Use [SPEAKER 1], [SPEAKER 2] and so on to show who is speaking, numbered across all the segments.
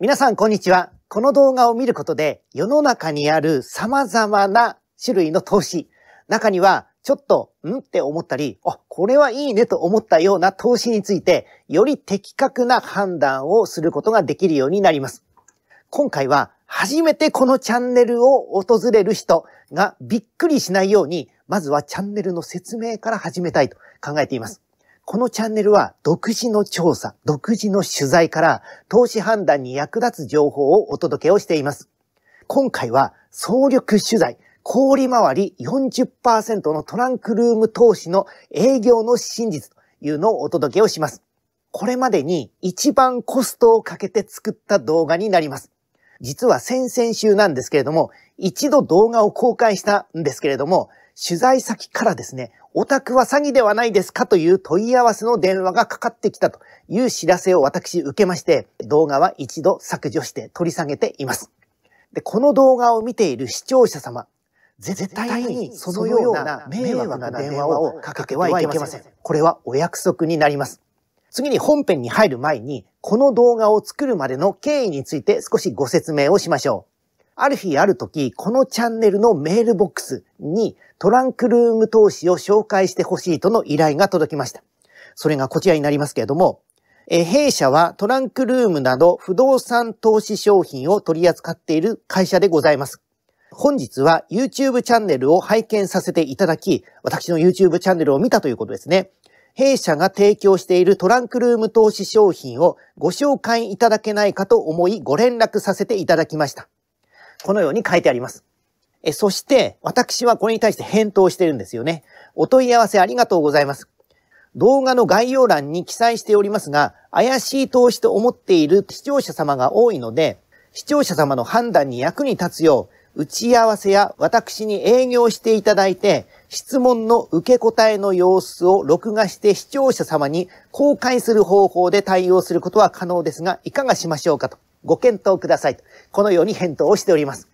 [SPEAKER 1] 皆さん、こんにちは。この動画を見ることで、世の中にある様々な種類の投資、中には、ちょっと、んって思ったり、あ、これはいいねと思ったような投資について、より的確な判断をすることができるようになります。今回は、初めてこのチャンネルを訪れる人がびっくりしないように、まずはチャンネルの説明から始めたいと考えています。このチャンネルは独自の調査、独自の取材から投資判断に役立つ情報をお届けをしています。今回は総力取材、氷回り40%のトランクルーム投資の営業の真実というのをお届けをします。これまでに一番コストをかけて作った動画になります。実は先々週なんですけれども、一度動画を公開したんですけれども、取材先からですね、オタクは詐欺ではないですかという問い合わせの電話がかかってきたという知らせを私受けまして、動画は一度削除して取り下げています。で、この動画を見ている視聴者様、絶対にそのような迷惑な電話をかけてはいけません。これはお約束になります。次に本編に入る前に、この動画を作るまでの経緯について少しご説明をしましょう。ある日ある時、このチャンネルのメールボックスにトランクルーム投資を紹介してほしいとの依頼が届きました。それがこちらになりますけれども、え弊社はトランクルームなど不動産投資商品を取り扱っている会社でございます。本日は YouTube チャンネルを拝見させていただき、私の YouTube チャンネルを見たということですね。弊社が提供しているトランクルーム投資商品をご紹介いただけないかと思いご連絡させていただきました。このように書いてあります。えそして、私はこれに対して返答してるんですよね。お問い合わせありがとうございます。動画の概要欄に記載しておりますが、怪しい投資と思っている視聴者様が多いので、視聴者様の判断に役に立つよう、打ち合わせや私に営業していただいて、質問の受け答えの様子を録画して視聴者様に公開する方法で対応することは可能ですが、いかがしましょうかと。ご検討ください。このように返答をしております。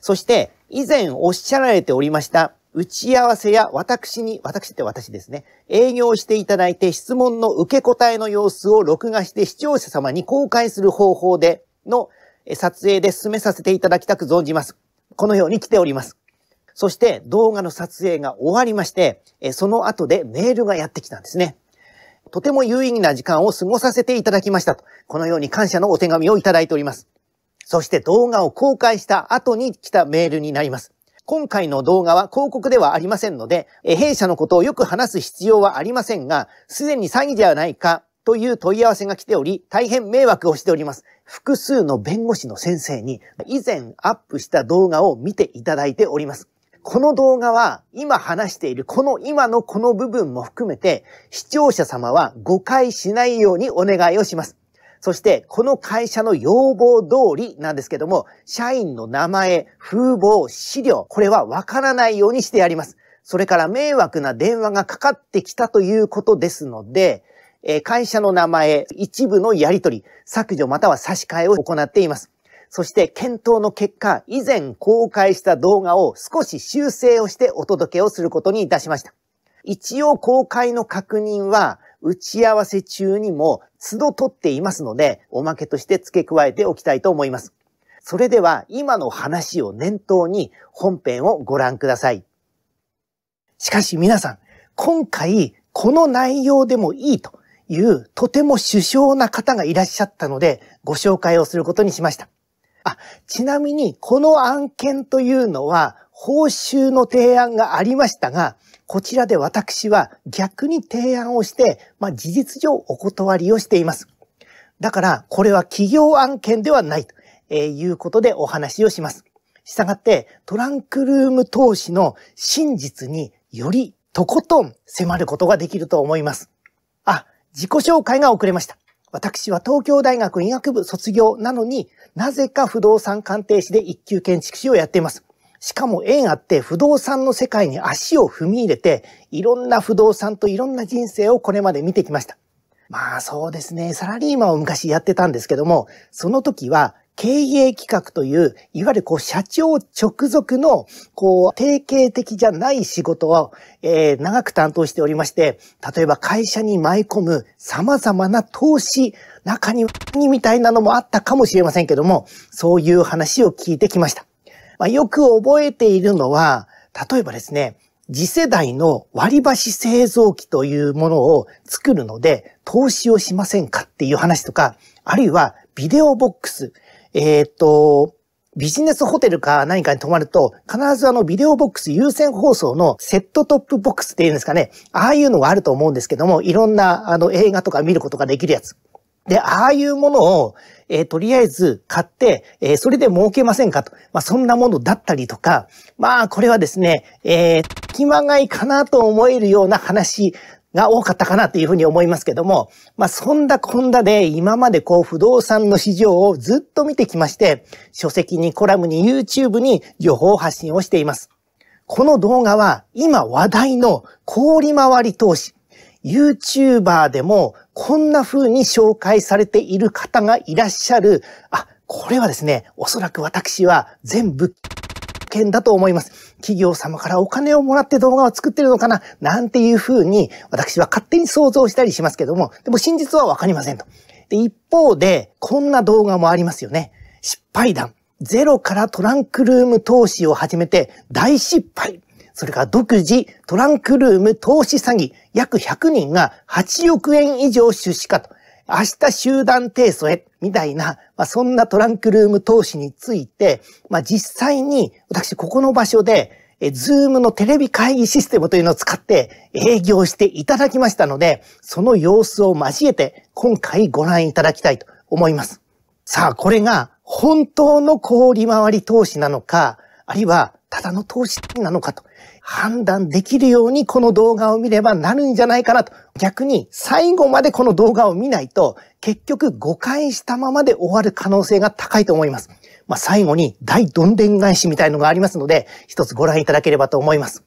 [SPEAKER 1] そして、以前おっしゃられておりました、打ち合わせや私に、私って私ですね、営業していただいて質問の受け答えの様子を録画して視聴者様に公開する方法での撮影で進めさせていただきたく存じます。このように来ております。そして動画の撮影が終わりまして、その後でメールがやってきたんですね。とても有意義な時間を過ごさせていただきましたと、このように感謝のお手紙をいただいております。そして動画を公開した後に来たメールになります。今回の動画は広告ではありませんので、弊社のことをよく話す必要はありませんが、すでに詐欺ではないかという問い合わせが来ており、大変迷惑をしております。複数の弁護士の先生に以前アップした動画を見ていただいております。この動画は今話しているこの今のこの部分も含めて視聴者様は誤解しないようにお願いをします。そしてこの会社の要望通りなんですけども社員の名前、風貌、資料、これはわからないようにしてやります。それから迷惑な電話がかかってきたということですので、会社の名前、一部のやり取り、削除または差し替えを行っています。そして検討の結果、以前公開した動画を少し修正をしてお届けをすることにいたしました。一応公開の確認は打ち合わせ中にも都度取っていますので、おまけとして付け加えておきたいと思います。それでは今の話を念頭に本編をご覧ください。しかし皆さん、今回この内容でもいいというとても首相な方がいらっしゃったのでご紹介をすることにしました。あ、ちなみに、この案件というのは、報酬の提案がありましたが、こちらで私は逆に提案をして、まあ、事実上お断りをしています。だから、これは企業案件ではないということでお話をします。したがって、トランクルーム投資の真実によりとことん迫ることができると思います。あ、自己紹介が遅れました。私は東京大学医学部卒業なのになぜか不動産鑑定士で一級建築士をやっています。しかも縁あって不動産の世界に足を踏み入れて、いろんな不動産といろんな人生をこれまで見てきました。まあそうですね、サラリーマンを昔やってたんですけども、その時は経営企画という、いわゆるこう社長直属の、こう、定型的じゃない仕事を、えー、長く担当しておりまして、例えば会社に舞い込む様々な投資、中に、にみたいなのもあったかもしれませんけども、そういう話を聞いてきました。まあ、よく覚えているのは、例えばですね、次世代の割り箸製造機というものを作るので、投資をしませんかっていう話とか、あるいはビデオボックス、えー、っと、ビジネスホテルか何かに泊まると、必ずあのビデオボックス優先放送のセットトップボックスっていうんですかね。ああいうのがあると思うんですけども、いろんなあの映画とか見ることができるやつ。で、ああいうものを、えー、とりあえず買って、えー、それで儲けませんかと。まあ、そんなものだったりとか、まあ、これはですね、えー、隙間がいかなと思えるような話が多かったかなというふうに思いますけども、まあそんだこんだで今までこう不動産の市場をずっと見てきまして、書籍にコラムに YouTube に情報発信をしています。この動画は今話題の氷回り投資、YouTuber でもこんな風に紹介されている方がいらっしゃる、あ、これはですね、おそらく私は全部件だと思います。企業様からお金をもらって動画を作ってるのかななんていうふうに私は勝手に想像したりしますけども、でも真実はわかりませんと。で、一方で、こんな動画もありますよね。失敗談。ゼロからトランクルーム投資を始めて大失敗。それから独自トランクルーム投資詐欺約100人が8億円以上出資かと。明日集団提訴へ、みたいな、まあ、そんなトランクルーム投資について、まあ、実際に私ここの場所で、え、ズームのテレビ会議システムというのを使って営業していただきましたので、その様子を交えて今回ご覧いただきたいと思います。さあ、これが本当の小利回り投資なのか、あるいはただの投資なのかと判断できるようにこの動画を見ればなるんじゃないかなと。逆に最後までこの動画を見ないと結局誤解したままで終わる可能性が高いと思います。まあ、最後に大どんでん返しみたいのがありますので一つご覧いただければと思います。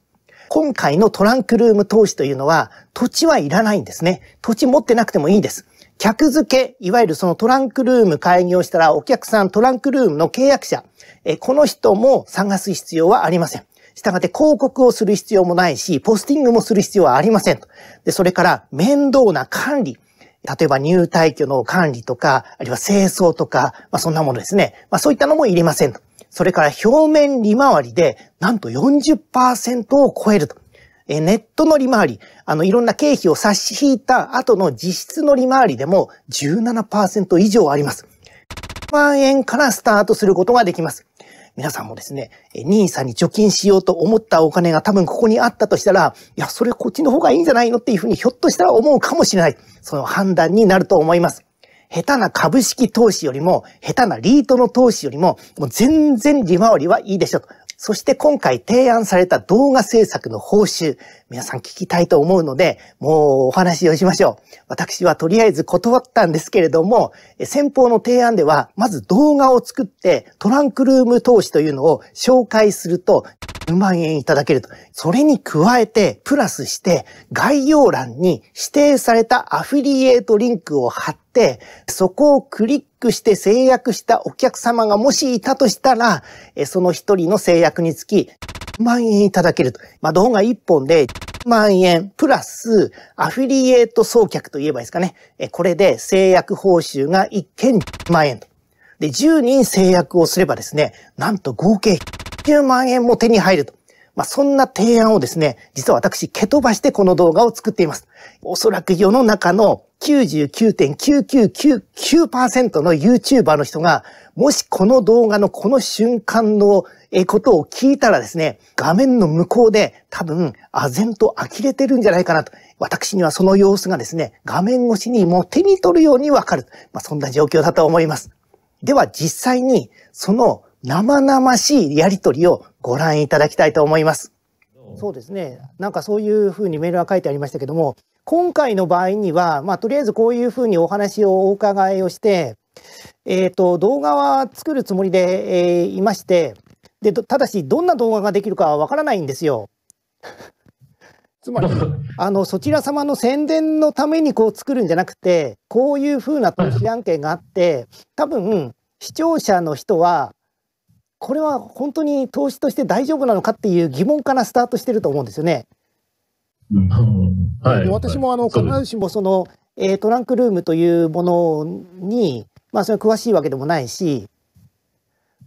[SPEAKER 1] 今回のトランクルーム投資というのは土地はいらないんですね。土地持ってなくてもいいです。客付け、いわゆるそのトランクルーム開業したらお客さん、トランクルームの契約者、えこの人も探す必要はありません。したがって広告をする必要もないし、ポスティングもする必要はありませんと。で、それから面倒な管理。例えば入退去の管理とか、あるいは清掃とか、まあそんなものですね。まあそういったのもいりませんそれから表面利回りで、なんと40%を超えると。え、ネットの利回り、あの、いろんな経費を差し引いた後の実質の利回りでも17%以上あります。1万円からスタートすることができます。皆さんもですね、ニーサに貯金しようと思ったお金が多分ここにあったとしたら、いや、それこっちの方がいいんじゃないのっていうふうにひょっとしたら思うかもしれない。その判断になると思います。下手な株式投資よりも、下手なリートの投資よりも、もう全然利回りはいいでしょう。そして今回提案された動画制作の報酬、皆さん聞きたいと思うので、もうお話をしましょう。私はとりあえず断ったんですけれども、先方の提案では、まず動画を作ってトランクルーム投資というのを紹介すると、1万円いただけると。それに加えて、プラスして、概要欄に指定されたアフィリエイトリンクを貼って、そこをクリックして制約したお客様がもしいたとしたら、その一人の制約につき、万円いただけると。まあ、動画1本で万円、プラス、アフィリエイト送客といえばいいですかね。え、これで制約報酬が1件1万円と。で、10人制約をすればですね、なんと合計9万円も手に入ると。まあ、そんな提案をですね、実は私、蹴飛ばしてこの動画を作っています。おそらく世の中の99.9999%の YouTuber の人が、もしこの動画のこの瞬間のことを聞いたらですね、画面の向こうで多分、唖然と呆れてるんじゃないかなと。私にはその様子がですね、画面越しにもう手に取るようにわかる。まあ、そんな状況だと思います。では実際に、その生々しいやりとりをご覧いただきたいと思います。そうですね。なんかそういうふうにメールは書いてありましたけども、今回の場合には、まあ、とりあえずこういうふうにお話をお伺いをして、えっ、ー、と、動画は作るつもりで、えー、いまして、で、ただし、どんな動画ができるかはわからないんですよ。つまり、あの、そちら様の宣伝のためにこう作るんじゃなくて、こういうふうな投資案件があって、多分、視聴者の人は、これは本当に投資として大丈夫なのかっていう疑問からスタートしてると思うんですよね。はい、私もあの必ずしもその、えー、トランクルームというものに、まあ、それ詳しいわけでもないし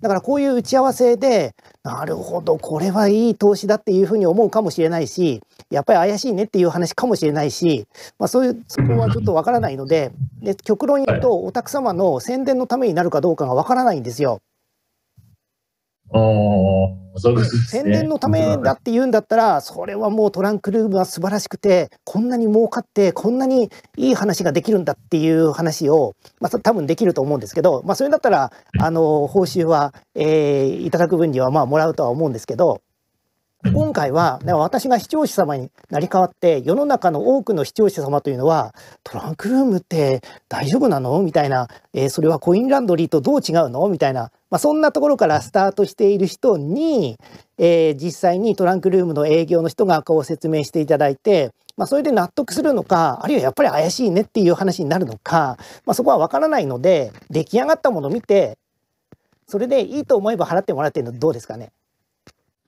[SPEAKER 1] だからこういう打ち合わせでなるほどこれはいい投資だっていうふうに思うかもしれないしやっぱり怪しいねっていう話かもしれないし、まあ、そういうそこはちょっとわからないのでで極論言うとお客様の宣伝のためになるかどうかがわからないんですよ。
[SPEAKER 2] そ
[SPEAKER 1] うですね、宣伝のためだって言うんだったらそれはもうトランクルームは素晴らしくてこんなに儲かってこんなにいい話ができるんだっていう話を、まあ、多分できると思うんですけど、まあ、それだったらあの報酬は、えー、いただく分にはまあもらうとは思うんですけど今回は、ね、私が視聴者様になり代わって世の中の多くの視聴者様というのはトランクルームって大丈夫なのみたいな、えー、それはコインランドリーとどう違うのみたいな、まあ、そんなところからスタートしている人に、えー、実際にトランクルームの営業の人がこう説明していただいて、まあ、それで納得するのかあるいはやっぱり怪しいねっていう話になるのか、まあ、そこは分からないので出来上がったものを見てそれでいいと思えば払ってもらってるのどうですかね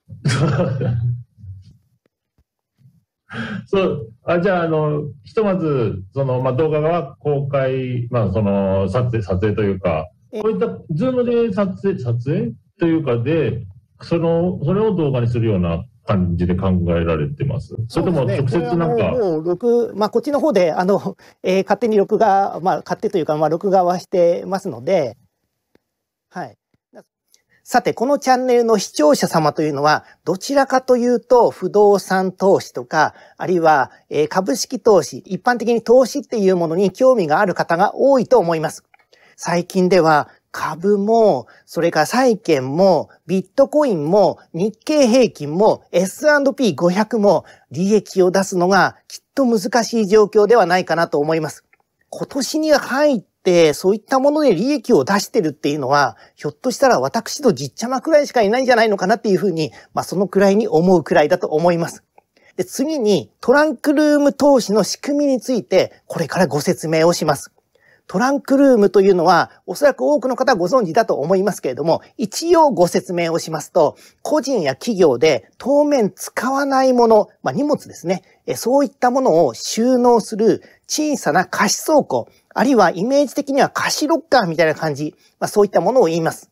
[SPEAKER 2] そうあじゃああの、ひとまずその、まあ、動画は公開、まあ、その撮影撮影というか、こういった Zoom で撮影撮影というかでその、それを動画にするような感じで考えられてます。それとも直接なんか、ね、
[SPEAKER 1] もう録まあこっちの方であの、えー、勝手に録画まあ勝手というかまあ録画はしてますので、はい。さて、このチャンネルの視聴者様というのは、どちらかというと、不動産投資とか、あるいは、え株式投資、一般的に投資っていうものに興味がある方が多いと思います。最近では、株も、それから債券も、ビットコインも、日経平均も、S&P500 も、利益を出すのがきっと難しい状況ではないかなと思います。今年に入っ、そういったもので利益を出してるっていうのは、ひょっとしたら私とじっちゃまくらいしかいないんじゃないのかなっていうふうに、まあそのくらいに思うくらいだと思います。で、次にトランクルーム投資の仕組みについて、これからご説明をします。トランクルームというのは、おそらく多くの方ご存知だと思いますけれども、一応ご説明をしますと、個人や企業で当面使わないもの、まあ、荷物ですね。そういったものを収納する小さな貸し倉庫、あるいはイメージ的には貸しロッカーみたいな感じ、まあ、そういったものを言います。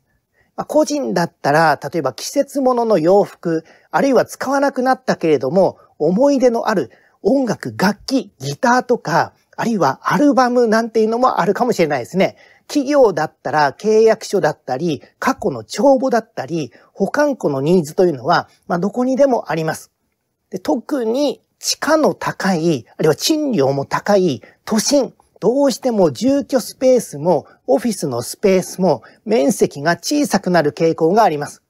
[SPEAKER 1] まあ、個人だったら、例えば季節物の洋服、あるいは使わなくなったけれども、思い出のある音楽、楽器、ギターとか、あるいはアルバムなんていうのもあるかもしれないですね。企業だったら契約書だったり、過去の帳簿だったり、保管庫のニーズというのは、まあ、どこにでもあります。で特に地価の高い、あるいは賃料も高い都心、どうしても住居スペースもオフィスのスペースも面積が小さくなる傾向があります。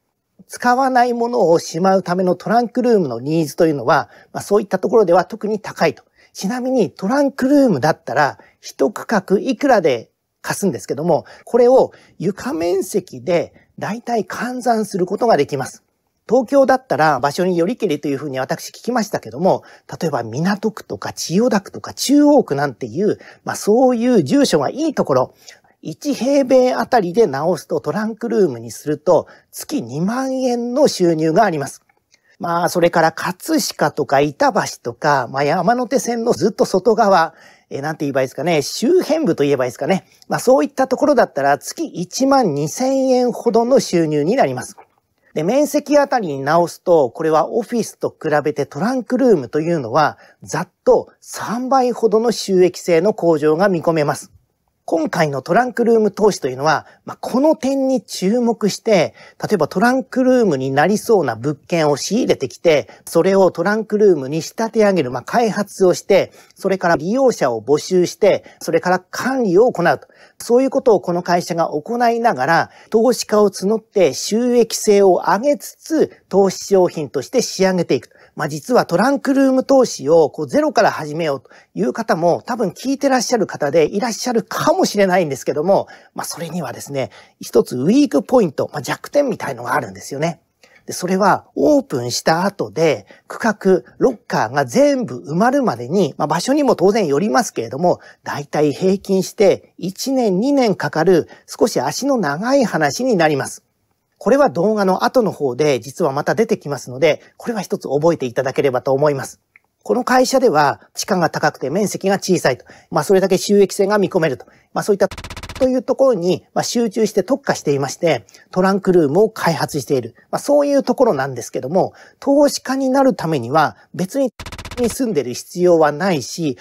[SPEAKER 1] 使わないものをしまうためのトランクルームのニーズというのは、まあ、そういったところでは特に高いと。ちなみにトランクルームだったら一区画いくらで貸すんですけども、これを床面積で大体換算することができます。東京だったら場所によりけりというふうに私聞きましたけども、例えば港区とか千代田区とか中央区なんていう、まあそういう住所がいいところ、1平米あたりで直すとトランクルームにすると月2万円の収入があります。まあそれから葛飾とか板橋とか、まあ山手線のずっと外側、えなんて言えばいいですかね、周辺部と言えばいいですかね。まあそういったところだったら月1万2千円ほどの収入になります。で、面積あたりに直すと、これはオフィスと比べてトランクルームというのは、ざっと3倍ほどの収益性の向上が見込めます。今回のトランクルーム投資というのは、まあ、この点に注目して、例えばトランクルームになりそうな物件を仕入れてきて、それをトランクルームに仕立て上げる、まあ、開発をして、それから利用者を募集して、それから管理を行うと。そういうことをこの会社が行いながら、投資家を募って収益性を上げつつ、投資商品として仕上げていく。まあ、実はトランクルーム投資をこうゼロから始めようという方も多分聞いてらっしゃる方でいらっしゃるかもしれないんですけども、まあ、それにはですね、一つウィークポイント、まあ、弱点みたいのがあるんですよね。で、それはオープンした後で区画、ロッカーが全部埋まるまでに、まあ、場所にも当然よりますけれども、だいたい平均して1年2年かかる少し足の長い話になります。これは動画の後の方で実はまた出てきますので、これは一つ覚えていただければと思います。この会社では地価が高くて面積が小さいと。まあそれだけ収益性が見込めると。まあそういったというところに集中して特化していまして、トランクルームを開発している。まあそういうところなんですけども、投資家になるためには別にに住んでる必要はないし、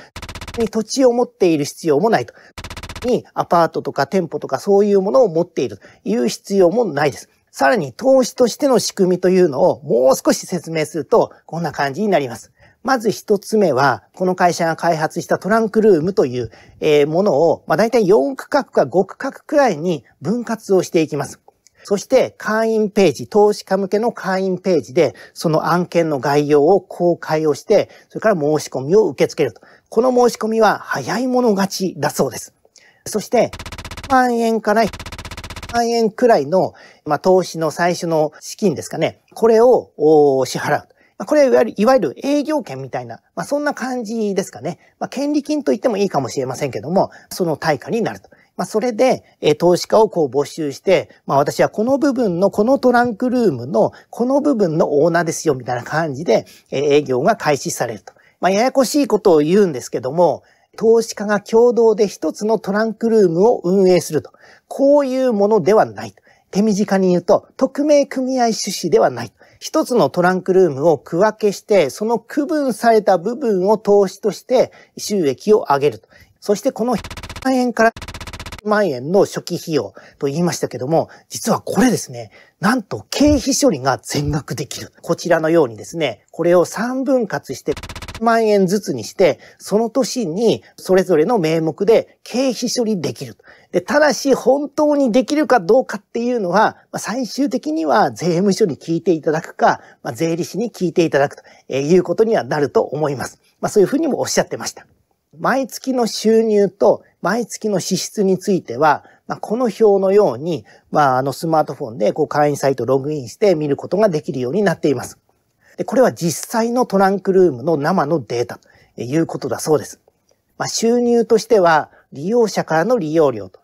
[SPEAKER 1] に土地を持っている必要もないと。にアパートとか店舗とかそういうものを持っているという必要もないです。さらに投資としての仕組みというのをもう少し説明するとこんな感じになります。まず一つ目は、この会社が開発したトランクルームという、ものを、まあ、大体4区画か5区画くらいに分割をしていきます。そして会員ページ、投資家向けの会員ページで、その案件の概要を公開をして、それから申し込みを受け付けると。この申し込みは早い者勝ちだそうです。そして、1万円から1万円くらいの、まあ、投資の最初の資金ですかね。これを支払う。まこれはいわゆる営業権みたいな、まあ、そんな感じですかね。まあ、権利金と言ってもいいかもしれませんけども、その対価になると。まあ、それで、え投資家をこう募集して、まあ、私はこの部分の、このトランクルームの、この部分のオーナーですよ、みたいな感じで、え営業が開始されると。まあ、ややこしいことを言うんですけども、投資家が共同で一つのトランクルームを運営すると。こういうものではない。手短に言うと、匿名組合趣旨ではない。一つのトランクルームを区分けして、その区分された部分を投資として収益を上げると。そしてこの100万円から万円の初期費用と言いましたけども、実はこれですね、なんと経費処理が全額できる。こちらのようにですね、これを3分割して、万円ずつにして、その年にそれぞれの名目で経費処理できる。で、ただし本当にできるかどうかっていうのは、まあ、最終的には税務署に聞いていただくか、まあ、税理士に聞いていただくということにはなると思います。まあ、そういうふうにもおっしゃってました。毎月の収入と毎月の支出については、まあ、この表のように、まあ、あのスマートフォンでこう会員サイトログインして見ることができるようになっています。で、これは実際のトランクルームの生のデータということだそうです。まあ、収入としては利用者からの利用料と。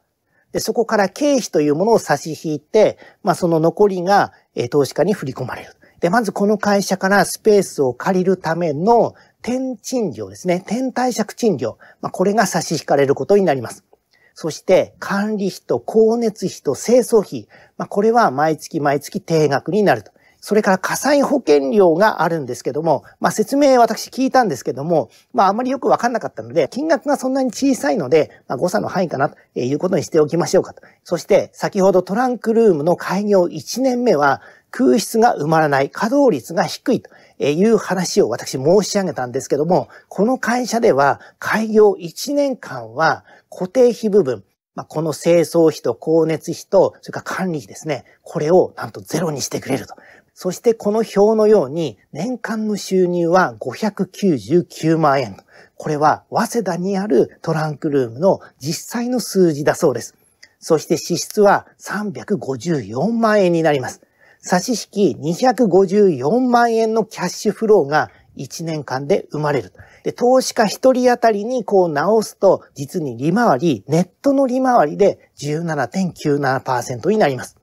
[SPEAKER 1] で、そこから経費というものを差し引いて、まあ、その残りが、え投資家に振り込まれる。で、まずこの会社からスペースを借りるための、天賃料ですね。天貸借賃料。まあ、これが差し引かれることになります。そして、管理費と光熱費と清掃費。まあ、これは毎月毎月定額になると。それから火災保険料があるんですけども、まあ、説明私聞いたんですけども、まあ、あまりよくわかんなかったので、金額がそんなに小さいので、まあ、誤差の範囲かなということにしておきましょうかと。そして、先ほどトランクルームの開業1年目は、空室が埋まらない、稼働率が低いという話を私申し上げたんですけども、この会社では開業1年間は固定費部分、まあ、この清掃費と光熱費と、それから管理費ですね、これをなんとゼロにしてくれると。そしてこの表のように年間の収入は599万円。これは早稲田にあるトランクルームの実際の数字だそうです。そして支出は354万円になります。差し引き254万円のキャッシュフローが1年間で生まれる。で、投資家1人当たりにこう直すと、実に利回り、ネットの利回りで17.97%になります。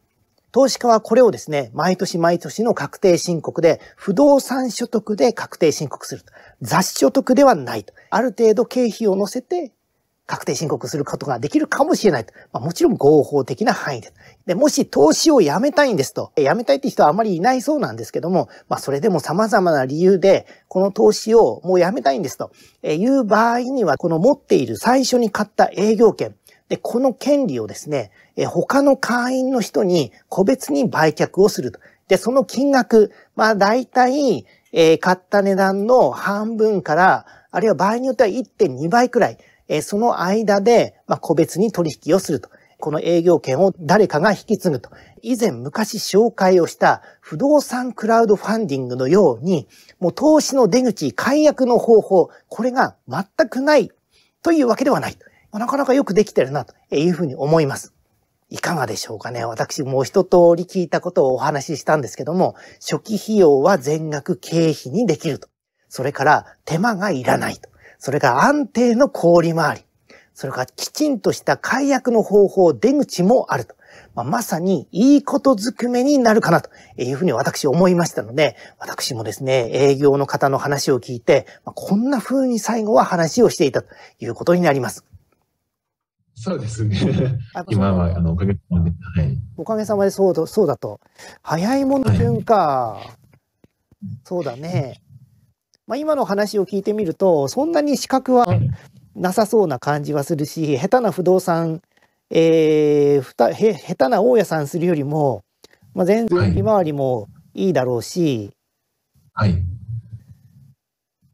[SPEAKER 1] 投資家はこれをですね、毎年毎年の確定申告で、不動産所得で確定申告すると。雑所得ではないと。ある程度経費を乗せて確定申告することができるかもしれないと。まあ、もちろん合法的な範囲で。で、もし投資をやめたいんですと。やめたいって人はあまりいないそうなんですけども、まあ、それでも様々な理由で、この投資をもうやめたいんですと。えいう場合には、この持っている最初に買った営業権。で、この権利をですね、え他の会員の人に個別に売却をすると。で、その金額、まあ、大体、え買った値段の半分から、あるいは場合によっては1.2倍くらい、えその間で、ま個別に取引をすると。この営業権を誰かが引き継ぐと。以前昔紹介をした不動産クラウドファンディングのように、もう投資の出口、解約の方法、これが全くないというわけではない。なかなかよくできてるなというふうに思います。いかがでしょうかね私もう一通り聞いたことをお話ししたんですけども、初期費用は全額経費にできると。それから手間がいらないと。それから安定の氷回り、それからきちんとした解約の方法、出口もあると。まあ、まさにいいことづくめになるかなというふうに私思いましたので、私もですね、営業の方の話を聞いて、まあ、こんな風に最後は話をしていたということになります。
[SPEAKER 2] そうですね。今は、あの、おかげさまで、は
[SPEAKER 1] い。おかげさまでそうだ、そうだと。早いもの順か。はい、そうだね。まあ、今の話を聞いてみると、そんなに資格はなさそうな感じはするし、下手な不動産、えー、ふたへ下手な大家さんするよりも、まあ、全然利回りもいいだろうし、はい、はい、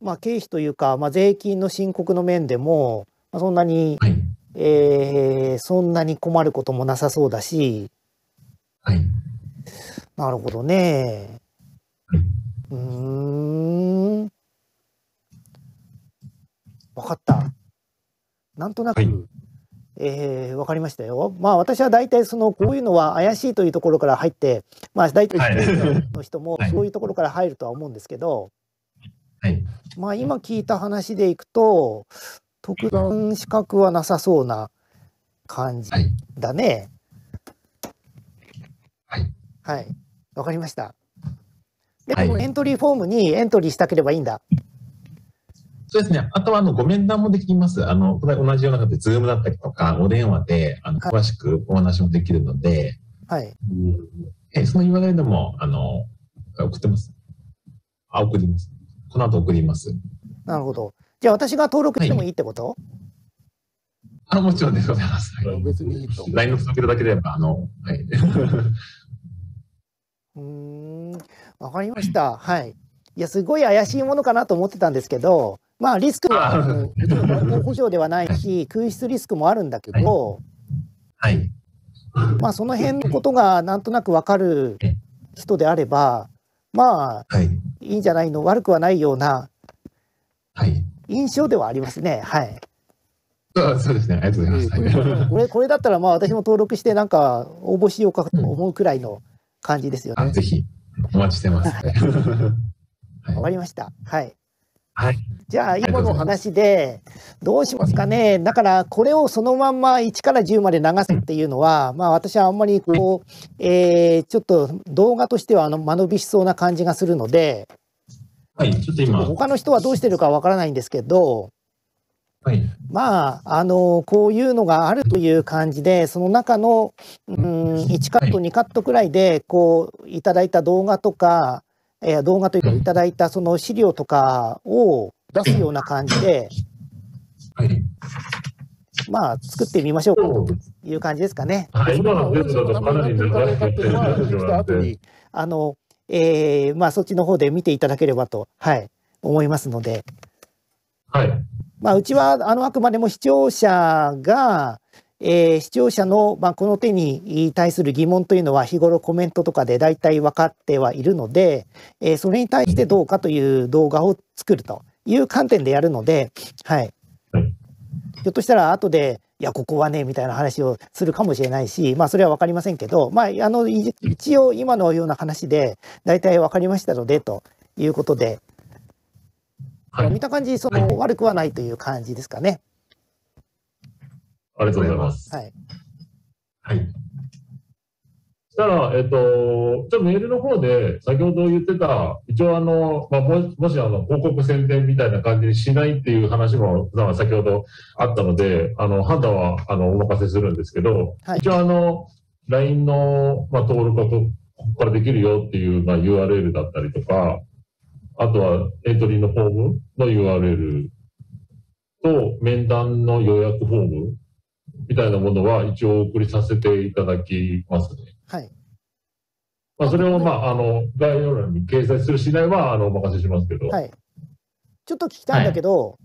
[SPEAKER 1] まあ、経費というか、まあ、税金の申告の面でも、まあ、そんなに、はい、えー、そんなに困ることもなさそうだし、はい、なるほどね。うん。分かった。なんとなく、はい、えー、分かりましたよ。まあ私は大体そのこういうのは怪しいというところから入って、まあ大体の人もそういうところから入るとは思うんですけど、はい、まあ今聞いた話でいくと、特段資格はなさそうな感じだね。はい。はい。わ、かりました。で、はい、エントリーフォームにエントリーしたければいいんだ。
[SPEAKER 2] そうですね。あとは、あの、ご面談もできます。あの、同じような形で、ズームだったりとか、お電話で、あの、詳しくお話もできるの
[SPEAKER 1] で、はい。
[SPEAKER 2] うん、えそのわ r るでも、あの、送ってます。あ、送ります。この後送ります。
[SPEAKER 1] なるほど。じゃあ、私が登録してもいいってこと、は
[SPEAKER 2] い、あもちろんでございます。はい、別にいいと。LINE の届けるだけであれば、あの、
[SPEAKER 1] はい。うん、わかりました。はい。いや、すごい怪しいものかなと思ってたんですけど、まあリスクは健康保障ではないし、空室リスクもあるんだけど、はい、はい、まあその辺のことがなんとなく分かる人であれば、まあ、い、いんじゃないの、悪くはないような印象ではありますね。はい、
[SPEAKER 2] そうそうですね、ありがとうございま
[SPEAKER 1] す。これこれだったら、まあ私も登録して、なんか応募しようかと思うくらいの感じですよね。うん、ぜひ、
[SPEAKER 2] お待ちしてます。わ
[SPEAKER 1] はい、かりました。はいはい、じゃあ今の話でどうしますかねだからこれをそのまんま1から10まで流すっていうのはまあ私はあんまりこう、えちょっと動画としてはあの間延びしそうな感じがするので、はい、ちょっと今他の人はどうしてるかわからないんですけど、はい、まああのこういうのがあるという感じでその中の、うん、1カット2カットくらいでこういただいた動画とかえー、動画というかいただいたその資料とかを出すような感じで、はい、まあ、作ってみましょうかという感じですかね。はい、今のてあて。あの、えー、まあ、そっちの方で見ていただければと、はい、思いますので。はい。まあ、うちは、あの、あくまでも視聴者が、えー、視聴者の、まあ、この手に対する疑問というのは日頃コメントとかで大体分かってはいるので、えー、それに対してどうかという動画を作るという観点でやるので、はい。ひょっとしたら後で、いや、ここはね、みたいな話をするかもしれないし、まあ、それは分かりませんけど、まあ、あの、一応今のような話で、大体分かりましたので、ということで、はい、見た感じ、その、悪くはないという感じですかね。ありがとうございます。はい。はい。
[SPEAKER 2] したら、えっ、と、じゃメールの方で、先ほど言ってた、一応あの、まあ、ももしあの、広告宣伝みたいな感じにしないっていう話も、先ほどあったので、あの、判断は、あの、お任せするんですけど、はい、一応あの、LINE の、まあ、登録はここからできるよっていう、まあ、URL だったりとか、あとはエントリーのフォームの URL と、面談の予約フォームみたいなものは一応お送りさせていただきますね。はいまあ、それを、まあ、あの概要欄に掲載する次第はあのお任せしますけど、はい、
[SPEAKER 1] ちょっと聞きたいんだけど、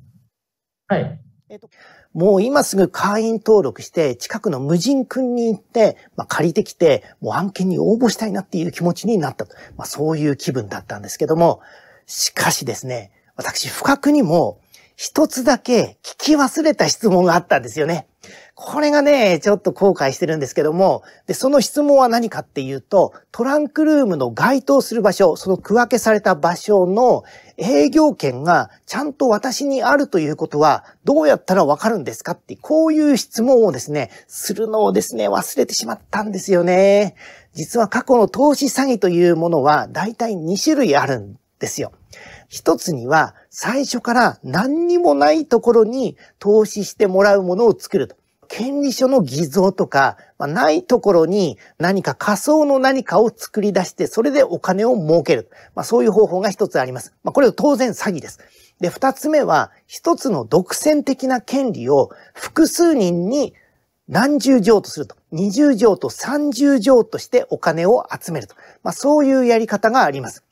[SPEAKER 1] はい、はい、えーと、ともう今すぐ会員登録して近くの無人君に行って、まあ、借りてきてもう案件に応募したいなっていう気持ちになったと、まあ、そういう気分だったんですけどもしかしですね私不覚にも一つだけ聞き忘れた質問があったんですよね。これがね、ちょっと後悔してるんですけども、で、その質問は何かっていうと、トランクルームの該当する場所、その区分けされた場所の営業権がちゃんと私にあるということは、どうやったらわかるんですかって、こういう質問をですね、するのをですね、忘れてしまったんですよね。実は過去の投資詐欺というものは、だいたい2種類あるんですよ。一つには最初から何にもないところに投資してもらうものを作ると。権利書の偽造とか、まあ、ないところに何か仮想の何かを作り出して、それでお金を儲ける。まあ、そういう方法が一つあります。まあ、これは当然詐欺です。で、二つ目は、一つの独占的な権利を複数人に何十条とすると、二十条と三十条としてお金を集めると。まあ、そういうやり方があります。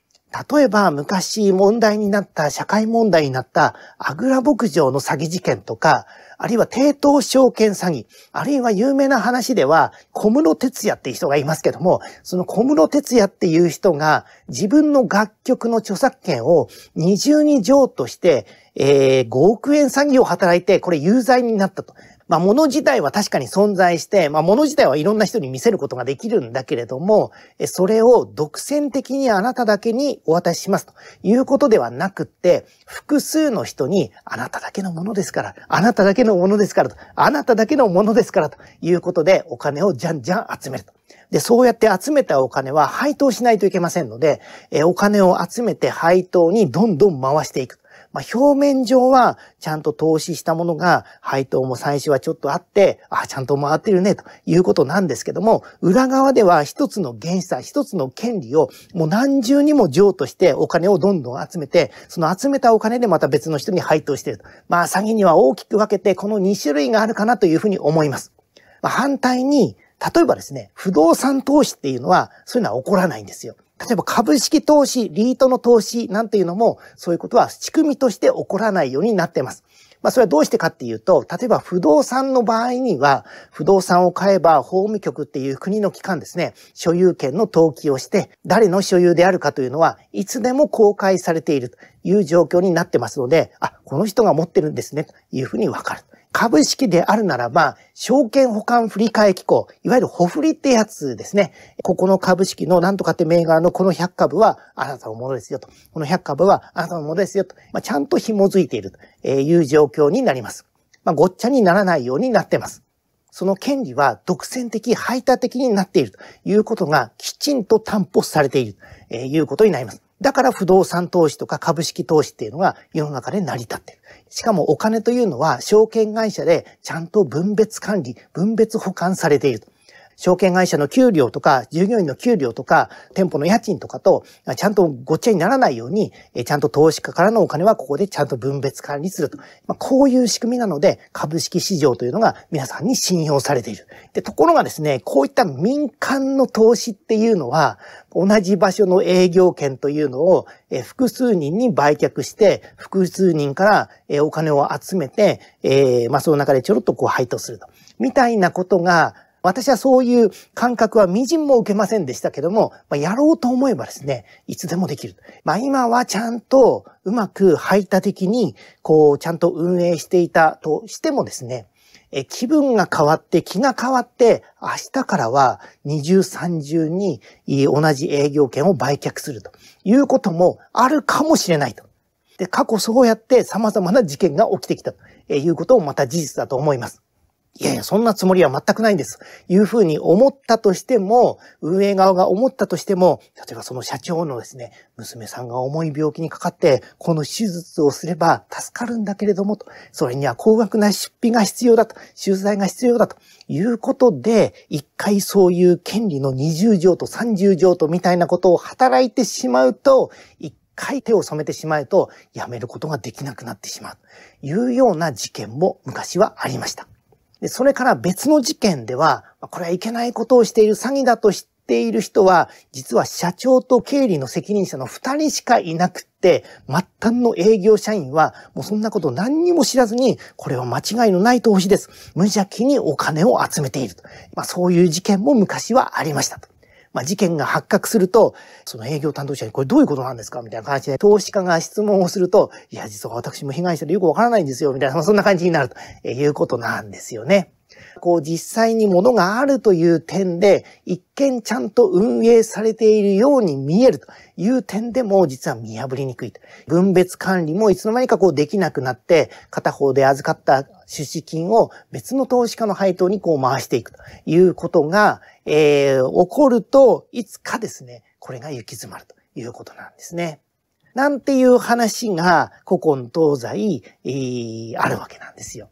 [SPEAKER 1] 例えば昔問題になった、社会問題になった、あぐら牧場の詐欺事件とか、あるいは低等証券詐欺、あるいは有名な話では、小室哲也っていう人がいますけども、その小室哲也っていう人が自分の楽曲の著作権を二重に譲渡して、えー、5億円詐欺を働いて、これ有罪になったと。まあ、物自体は確かに存在して、まあ、物自体はいろんな人に見せることができるんだけれども、それを独占的にあなただけにお渡ししますということではなくって、複数の人に、あなただけのものですから、あなただけのものですからと、あなただけのものですからということで、お金をじゃんじゃん集めると。で、そうやって集めたお金は配当しないといけませんので、えお金を集めて配当にどんどん回していく。まあ、表面上はちゃんと投資したものが配当も最初はちょっとあって、あ、ちゃんと回ってるねということなんですけども、裏側では一つの原資さ、一つの権利をもう何重にも譲渡してお金をどんどん集めて、その集めたお金でまた別の人に配当していると。まあ、詐欺には大きく分けてこの2種類があるかなというふうに思います。まあ、反対に、例えばですね、不動産投資っていうのは、そういうのは起こらないんですよ。例えば株式投資、リートの投資なんていうのも、そういうことは仕組みとして起こらないようになっています。まあそれはどうしてかっていうと、例えば不動産の場合には、不動産を買えば法務局っていう国の機関ですね、所有権の登記をして、誰の所有であるかというのは、いつでも公開されているという状況になってますので、あ、この人が持ってるんですね、というふうにわかる株式であるならば、証券保管振替機構、いわゆるホ振リってやつですね。ここの株式のなんとかって銘柄のこの100株はあなたのものですよと。この100株はあなたのものですよと。まあ、ちゃんと紐づいているという状況になります。まあ、ごっちゃにならないようになってます。その権利は独占的、排他的になっているということがきちんと担保されているということになります。だから不動産投資とか株式投資っていうのが世の中で成り立ってる。しかもお金というのは証券会社でちゃんと分別管理、分別保管されていると。証券会社の給料とか、従業員の給料とか、店舗の家賃とかと、ちゃんとごっちゃにならないように、ちゃんと投資家からのお金はここでちゃんと分別管理すると。まあ、こういう仕組みなので、株式市場というのが皆さんに信用されている。で、ところがですね、こういった民間の投資っていうのは、同じ場所の営業権というのを、え複数人に売却して、複数人から、えお金を集めて、えまあ、その中でちょろっとこう配当すると。みたいなことが、私はそういう感覚は微塵も受けませんでしたけども、まあ、やろうと思えばですね、いつでもできる。まあ、今はちゃんとうまく排他的に、こう、ちゃんと運営していたとしてもですね、え気分が変わって、気が変わって、明日からは二重三重に同じ営業権を売却するということもあるかもしれないと。で、過去そうやって様々な事件が起きてきたということもまた事実だと思います。いやいや、そんなつもりは全くないんです。いうふうに思ったとしても、運営側が思ったとしても、例えばその社長のですね、娘さんが重い病気にかかって、この手術をすれば助かるんだけれども、と、それには高額な出費が必要だと、取材が必要だということで、一回そういう権利の20条と30条とみたいなことを働いてしまうと、回手を染めてしまうと、やめることができなくなってしまう。というような事件も昔はありました。で、それから別の事件では、これはいけないことをしている詐欺だと知っている人は、実は社長と経理の責任者の二人しかいなくって、末端の営業社員は、もうそんなこと何にも知らずに、これは間違いのない投資です。無邪気にお金を集めていると。まあ、そういう事件も昔はありましたと。まあ、事件が発覚すると、その営業担当者にこれどういうことなんですかみたいな感じで、投資家が質問をすると、いや、実は私も被害者でよくわからないんですよ、みたいな、そんな感じになるということなんですよね。こう実際にものがあるという点で、一見ちゃんと運営されているように見えるという点でも実は見破りにくいと。分別管理もいつの間にかこうできなくなって、片方で預かった出資金を別の投資家の配当にこう回していくということが、えー、起こると、いつかですね、これが行き詰まるということなんですね。なんていう話が古今東西、えー、あるわけなんですよ。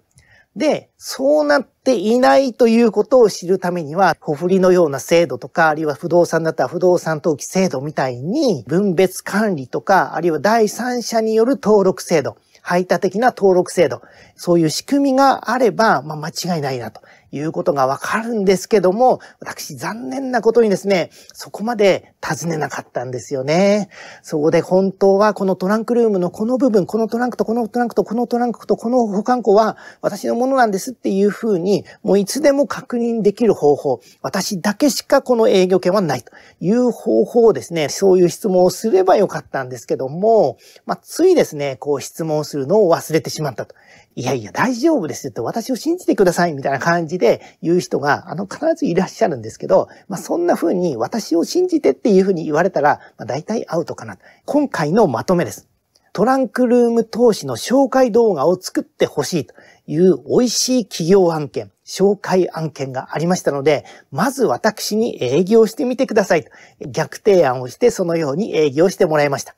[SPEAKER 1] で、そうなっていないということを知るためには、ほふりのような制度とか、あるいは不動産だったら不動産登記制度みたいに、分別管理とか、あるいは第三者による登録制度、排他的な登録制度、そういう仕組みがあれば、まあ、間違いないなということがわかるんですけども、私残念なことにですね、そこまで尋ねなかったんですよね。そこで本当はこのトランクルームのこの部分、このトランクとこのトランクとこのトランクとこの保管庫は私のものなんですっていうふうに、もういつでも確認できる方法、私だけしかこの営業権はないという方法をですね、そういう質問をすればよかったんですけども、まあ、ついですね、こう質問するのを忘れてしまったといやいや、大丈夫ですよって、私を信じてくださいみたいな感じで言う人が、あの、必ずいらっしゃるんですけど、まあ、そんな風に私を信じてっていう風に言われたら、まあ、大体アウトかな。今回のまとめです。トランクルーム投資の紹介動画を作ってほしいという美味しい企業案件、紹介案件がありましたので、まず私に営業してみてくださいと。逆提案をしてそのように営業してもらいました。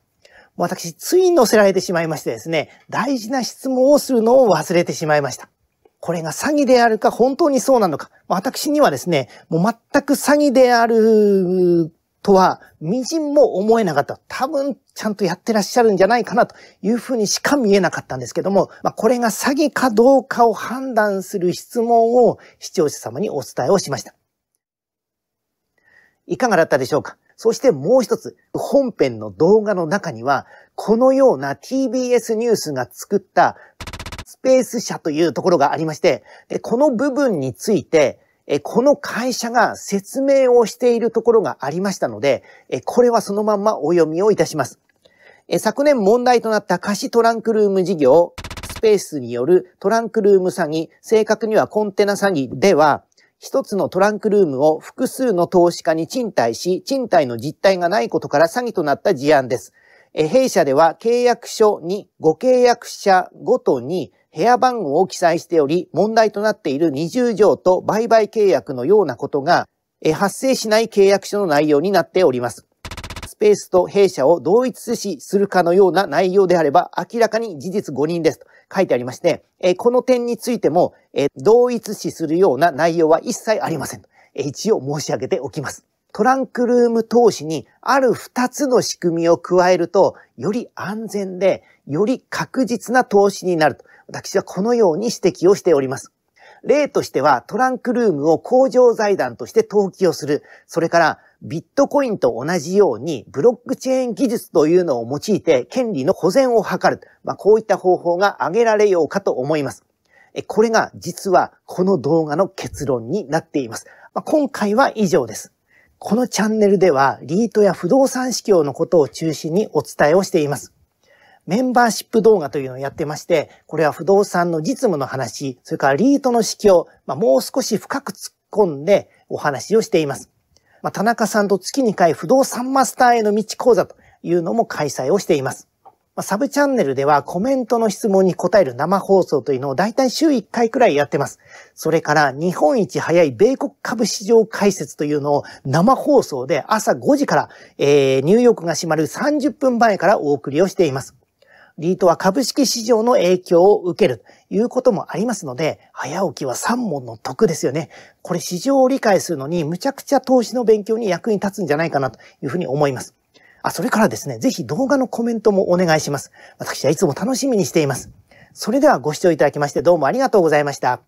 [SPEAKER 1] 私、つい乗せられてしまいましてですね、大事な質問をするのを忘れてしまいました。これが詐欺であるか、本当にそうなのか。私にはですね、もう全く詐欺であるとは、微塵も思えなかった。多分、ちゃんとやってらっしゃるんじゃないかなというふうにしか見えなかったんですけども、まあ、これが詐欺かどうかを判断する質問を視聴者様にお伝えをしました。いかがだったでしょうかそしてもう一つ、本編の動画の中には、このような TBS ニュースが作ったスペース社というところがありまして、この部分について、この会社が説明をしているところがありましたので、これはそのまんまお読みをいたします。昨年問題となった貸しトランクルーム事業、スペースによるトランクルーム詐欺、正確にはコンテナ詐欺では、一つのトランクルームを複数の投資家に賃貸し、賃貸の実態がないことから詐欺となった事案です。え弊社では契約書にご契約者ごとに部屋番号を記載しており、問題となっている20条と売買契約のようなことが発生しない契約書の内容になっております。スペースと弊社を同一視するかのような内容であれば、明らかに事実誤認ですと書いてありまして、えこの点についても、え同一視するような内容は一切ありませんえ一応申し上げておきます。トランクルーム投資にある2つの仕組みを加えると、より安全で、より確実な投資になると、私はこのように指摘をしております。例としては、トランクルームを工場財団として登記をする。それから、ビットコインと同じように、ブロックチェーン技術というのを用いて、権利の保全を図る。まあ、こういった方法が挙げられようかと思います。これが実はこの動画の結論になっています。まあ、今回は以上です。このチャンネルでは、リートや不動産市況のことを中心にお伝えをしています。メンバーシップ動画というのをやってまして、これは不動産の実務の話、それからリートの市況、まあ、もう少し深く突っ込んでお話をしています。まあ、田中さんと月2回不動産マスターへの道講座というのも開催をしています。まあ、サブチャンネルではコメントの質問に答える生放送というのをだいたい週1回くらいやってます。それから日本一早い米国株市場解説というのを生放送で朝5時から、えー、ニューヨークが閉まる30分前からお送りをしています。リートは株式市場の影響を受けるということもありますので、早起きは3問の得ですよね。これ市場を理解するのに、むちゃくちゃ投資の勉強に役に立つんじゃないかなというふうに思います。あ、それからですね、ぜひ動画のコメントもお願いします。私はいつも楽しみにしています。それではご視聴いただきましてどうもありがとうございました。